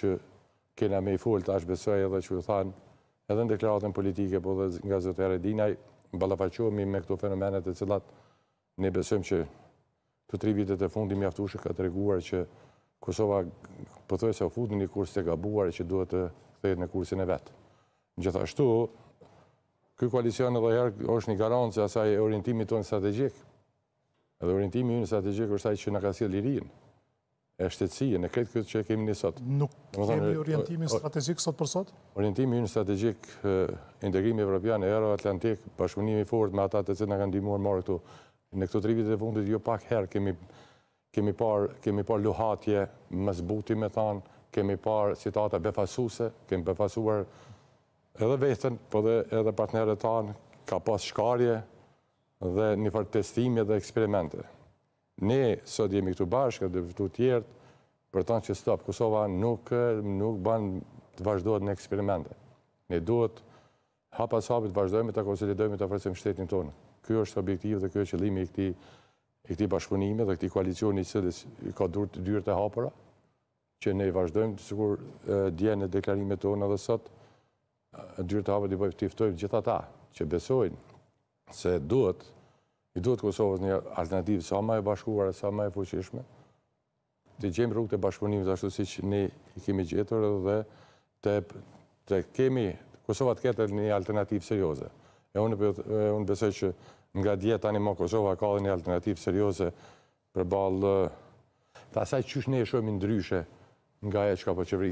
që kena me i full të ashbesoj edhe që ju thanë edhe në deklaratën politike, po dhe nga redinaj, dinaj, balafaqohemi me këto fenomenet e cilat ne besojmë që të tri vitet e fundi mjaftushe ka të reguar që Kosova pëthoj se o futë një kurs të gabuar që duhet të këthejt në kursin e vetë. Në gjithashtu, këj koalicion edhe herë është një garantë që asaj orientimi tonë strategjik, edhe orientimi një strategjik është taj që në ka si lirinë, e shtetsije në këtë këtë që e kemi sot. Nuk kemi orientimin strategik sot për sot? Orientimin një strategik integrimi evropian e euro-atlantik, bashkëmënimi fort me ata të cëtë në kanë dimuar marë këtu. Në këto tri vitet e fundit, jo pak herë kemi par luhatje, zbuti me thanë, kemi par citata befasuse, kemi befasuar edhe vetën, po dhe edhe partnerët tanë, ka pas shkarje dhe një farë testime dhe eksperimente ne sot jemi këtu bashkë, dhe të tjertë, për tanë që stop, Kosova nuk banë të vazhdojnë në eksperimente. Ne duhet hapas hapit të vazhdojme të konsolidojme të fërësim shtetin tonë. Kjo është objektiv dhe kjo është qëllimi i këti bashkëpunime dhe këti koalicioni cilës ka dyrët e hapëra, që ne vazhdojmë të sigur djenë e deklarime tonë edhe sot, dyrët e hapët i bëjtë po të iftojmë gjitha ta, që besojnë se duhet i duhet Kosovës një alternativë sa ma e bashkuar e sa ma e fuqishme, të gjemë rrugë të bashkëpunimit ashtu si që ne i kemi gjetur dhe të kemi Kosovat këtë një alternativë serioze. E unë besoj që nga djetë tani ma Kosovat ka dhe një alternativë serioze për balë të asaj qështë ne e shumë ndryshe nga e që ka për po qëvri